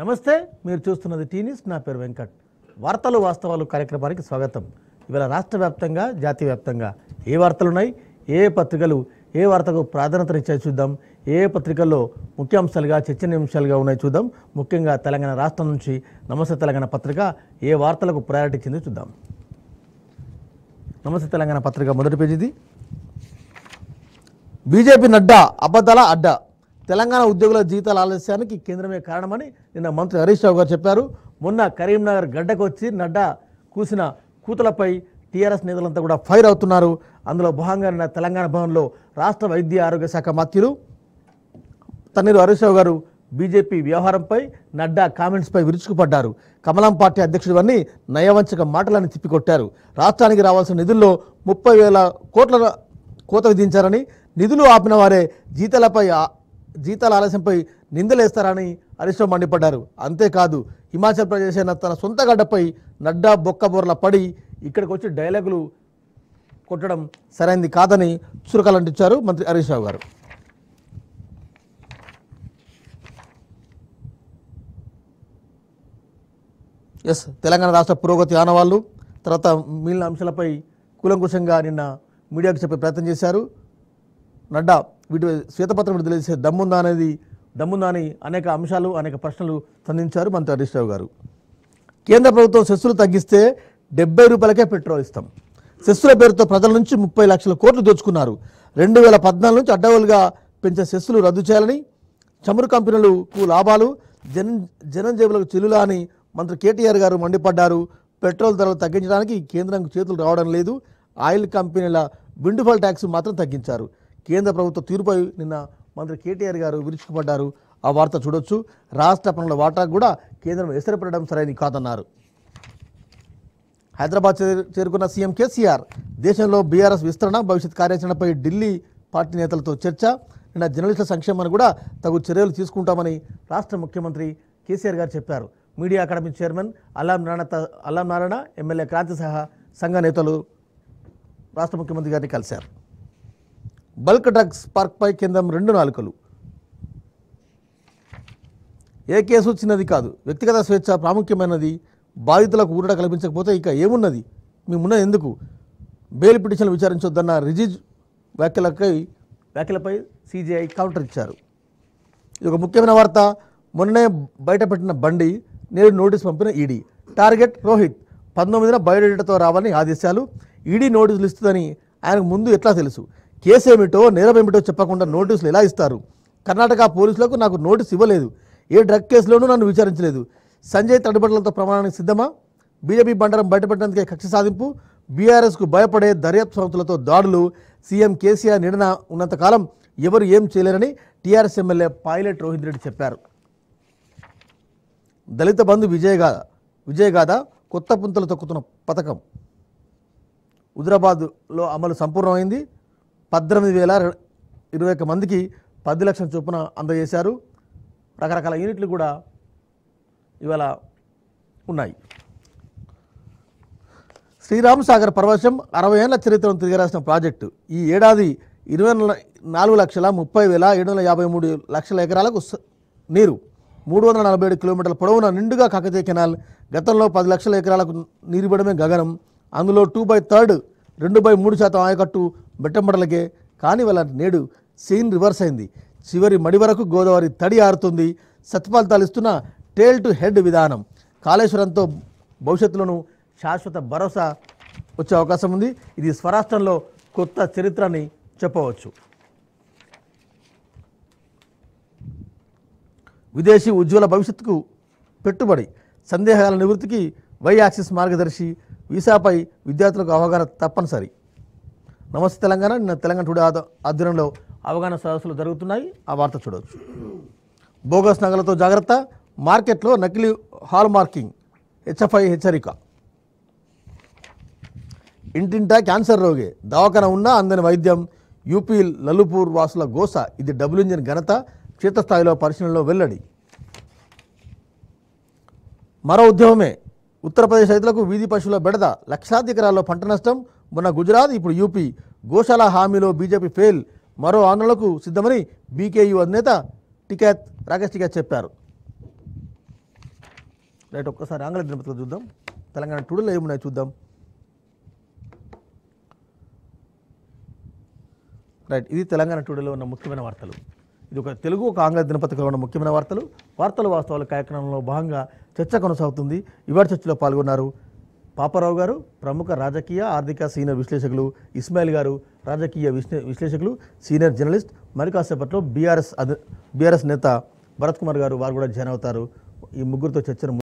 నమస్తే మీరు చూస్తున్నది టీనిస్ నా పేరు వెంకట్ వార్తలు వాస్తవాలు కార్యక్రమానికి స్వాగతం ఇవాళ రాష్ట్ర వ్యాప్తంగా జాతీయ వ్యాప్తంగా ఏ వార్తలున్నాయి ఏ పత్రికలు ఏ వార్తకు ఇచ్చే చూద్దాం ఏ పత్రికల్లో ముఖ్యాంశాలుగా చర్చనీయాంశాలుగా ఉన్నాయి చూద్దాం ముఖ్యంగా తెలంగాణ రాష్ట్రం నుంచి నమస్తే తెలంగాణ పత్రిక ఏ వార్తలకు ప్రయారిటీ ఇచ్చిందో చూద్దాం నమస్తే తెలంగాణ పత్రిక మొదటి పేజీది బీజేపీ నడ్డా అబద్ధాల అడ్డా తెలంగాణ ఉద్యోగుల జీతాల ఆలస్యానికి కేంద్రమే కారణమని నిన్న మంత్రి హరీష్ రావు గారు చెప్పారు మొన్న కరీంనగర్ గడ్డకు వచ్చి నడ్డా కూసిన కూతలపై టీఆర్ఎస్ నేతలంతా కూడా ఫైర్ అవుతున్నారు అందులో భాగంగా నిన్న తెలంగాణ భవన్లో రాష్ట్ర వైద్య ఆరోగ్య శాఖ మంత్రులు తన్నీరు హరీష్ రావు గారు బీజేపీ వ్యవహారంపై నడ్డా కామెంట్స్పై విరుచుకుపడ్డారు కమలం పార్టీ అన్ని నయవంచక మాటలని తిప్పికొట్టారు రాష్ట్రానికి రావాల్సిన నిధుల్లో ముప్పై వేల కోట్ల కోత విధించారని నిధులు ఆపిన వారే జీతాలపై జీతాల ఆలస్యంపై నిందలేస్తారని హరీష్ రావు మండిపడ్డారు అంతేకాదు హిమాచల్ ప్రదేశ్ అయిన తన సొంత గడ్డపై నడ్డా బొక్క బొర్ల పడి ఇక్కడికి వచ్చి డైలాగులు కొట్టడం సరైంది కాదని అంటించారు మంత్రి హరీష్ రావు గారు ఎస్ తెలంగాణ రాష్ట్ర పురోగతి ఆనవాళ్ళు తర్వాత మిగిలిన అంశాలపై కూలంకుషంగా నిన్న మీడియాకు చెప్పే ప్రయత్నం చేశారు నడ్డా వీటి శ్వేతపత్రం విడుదల చేసే దమ్ముందా అనేది దమ్ముందా అని అనేక అంశాలు అనేక ప్రశ్నలు స్పందించారు మంత్రి హరీష్ రావు గారు కేంద్ర ప్రభుత్వం సెస్సులు తగ్గిస్తే డెబ్బై రూపాయలకే పెట్రోల్ ఇస్తాం సెస్సుల పేరుతో ప్రజల నుంచి ముప్పై లక్షల కోట్లు దోచుకున్నారు రెండు వేల పద్నాలుగు నుంచి అడ్డవులుగా పెంచే సెస్సులు రద్దు చేయాలని చమురు కంపెనీలకు లాభాలు జన జనజీవులకు చెల్లులా అని మంత్రి కేటీఆర్ గారు మండిపడ్డారు పెట్రోల్ ధరలు తగ్గించడానికి కేంద్రానికి చేతులు రావడం లేదు ఆయిల్ కంపెనీల విండుఫాల్ ట్యాక్స్ మాత్రం తగ్గించారు కేంద్ర ప్రభుత్వ తీరుపై నిన్న మంత్రి కేటీఆర్ గారు విరుచుకుపడ్డారు ఆ వార్త చూడొచ్చు రాష్ట్ర పనుల వాటాకు కూడా కేంద్రం ఎసరపడడం సరైన కాదన్నారు హైదరాబాద్ చేరుకున్న సీఎం కేసీఆర్ దేశంలో బీఆర్ఎస్ విస్తరణ భవిష్యత్ కార్యాచరణపై ఢిల్లీ పార్టీ నేతలతో చర్చ నిన్న జర్నలిస్టుల సంక్షేమాన్ని కూడా తగు చర్యలు తీసుకుంటామని రాష్ట్ర ముఖ్యమంత్రి కేసీఆర్ గారు చెప్పారు media academy chairman Allam Narayana Allam Narayana MLA Kranti సహా సంఘ నేతలు రాష్ట్ర ముఖ్యమంత్రి గారిని కలిశారు బల్క్ డ్రగ్స్ పార్క్పై కేంద్రం రెండు నాలుకలు ఏ కేసు చిన్నది కాదు వ్యక్తిగత స్వేచ్ఛ ప్రాముఖ్యమైనది బాధితులకు ఊరట కల్పించకపోతే ఇక ఏమున్నది మేమున్నది ఎందుకు బెయిల్ పిటిషన్లు విచారించొద్దన్న రిజిజ్ వ్యాఖ్యలకై వ్యాఖ్యలపై సీజీఐ కౌంటర్ ఇచ్చారు ఇది ఒక ముఖ్యమైన వార్త మొన్ననే బయటపెట్టిన బండి నేడు నోటీస్ పంపిన ఈడీ టార్గెట్ రోహిత్ పంతొమ్మిదిన బయోడేటాతో రావాలని ఆదేశాలు ఈడీ నోటీసులు ఇస్తుందని ఆయనకు ముందు ఎట్లా తెలుసు నేరం ఏమిటో చెప్పకుండా నోటీసులు ఎలా ఇస్తారు కర్ణాటక పోలీసులకు నాకు నోటీస్ ఇవ్వలేదు ఏ డ్రగ్ కేసులోనూ నన్ను విచారించలేదు సంజయ్ తడిబడులతో ప్రమాణానికి సిద్ధమా బీజేపీ బండరం బయటపెట్టడానికి కక్ష సాధింపు బీఆర్ఎస్కు భయపడే దర్యాప్తు సంస్థలతో దాడులు సీఎం కేసీఆర్ నిడన ఉన్నంతకాలం ఎవరు ఏం చేయలేరని TRS MLA Pilot Rohith Reddy చెప్పారు దళిత బంధు విజయగాథ విజయగాథ కొత్త పుంతలు తొక్కుతున్న పథకం హుదరాబాద్లో అమలు సంపూర్ణమైంది పద్దెనిమిది వేల ఇరవై ఒక్క మందికి పది లక్షల చొప్పున అందజేశారు రకరకాల యూనిట్లు కూడా ఇవాళ ఉన్నాయి శ్రీరామ్ సాగర్ పరవశం అరవై ఏళ్ల చరిత్రను తిరిగిరాసిన ప్రాజెక్టు ఈ ఏడాది ఇరవై నాలుగు లక్షల ముప్పై వేల ఏడు వందల యాభై మూడు లక్షల ఎకరాలకు నీరు మూడు వందల నలభై ఏడు కిలోమీటర్ల పొడవున నిండుగా కాకతీయ కెనాల్ గతంలో పది లక్షల ఎకరాలకు నీరు ఇవ్వడమే గగనం అందులో టూ బై థర్డ్ రెండు బై మూడు శాతం ఆయకట్టు బిట్టమడలకే కాని వాళ్ళ నేడు సీన్ రివర్స్ అయింది చివరి మడి వరకు గోదావరి తడి ఆరుతుంది సత్ఫలితాలు ఇస్తున్న టేల్ టు హెడ్ విధానం కాళేశ్వరంతో భవిష్యత్తులోనూ శాశ్వత భరోసా వచ్చే అవకాశం ఉంది ఇది స్వరాష్ట్రంలో కొత్త చరిత్రని చెప్పవచ్చు విదేశీ ఉజ్వల భవిష్యత్తుకు పెట్టుబడి సందేహాల నివృత్తికి వై యాక్సిస్ మార్గదర్శి వీసాపై విద్యార్థులకు అవగాహన తప్పనిసరి నమస్తే తెలంగాణ నిన్న తెలంగాణ టుడే ఆధ్వర్యంలో అవగాహన సదస్సులు జరుగుతున్నాయి ఆ వార్త చూడవచ్చు బోగస్ నగలతో జాగ్రత్త మార్కెట్లో నకిలీ హాల్ మార్కింగ్ హెచ్ఎఫ్ఐ హెచ్చరిక ఇంటింటా క్యాన్సర్ రోగి దవాఖాన ఉన్నా అందని వైద్యం యూపీ లలుపూర్ వాసుల గోస ఇది డబుల్ ఇంజిన్ ఘనత క్షేత్రస్థాయిలో పరిశీలనలో వెల్లడి మరో ఉద్యమమే ఉత్తరప్రదేశ్ రైతులకు వీధి పశువుల బెడద లక్షాధికరాల్లో పంట నష్టం మొన్న గుజరాత్ ఇప్పుడు యూపీ గోశాల హామీలో బీజేపీ ఫెయిల్ మరో ఆందోళనకు సిద్ధమని బీకేయూ అధినేత టికెత్ రాకేష్ టికెత్ చెప్పారు రైట్ ఒక్కసారి ఆంగ్ల దినపత్రిక చూద్దాం తెలంగాణ టుడేలో ఏమున్నాయి చూద్దాం రైట్ ఇది తెలంగాణ టుడేలో ఉన్న ముఖ్యమైన వార్తలు ఇది ఒక తెలుగు ఒక ఆంగ్ల దినపత్రికలో ఉన్న ముఖ్యమైన వార్తలు వార్తల వాస్తవాల కార్యక్రమంలో భాగంగా చర్చ కొనసాగుతుంది ఇవాటి చర్చలో పాల్గొన్నారు పాపారావు గారు ప్రముఖ రాజకీయ ఆర్థిక సీనియర్ విశ్లేషకులు ఇస్మాయిల్ గారు రాజకీయ విశ్లేషకులు సీనియర్ జర్నలిస్ట్ మరి కాసేపట్లో బీఆర్ఎస్ బీఆర్ఎస్ నేత భరత్ కుమార్ గారు వారు కూడా జాయిన్ అవుతారు ఈ ముగ్గురితో చర్చను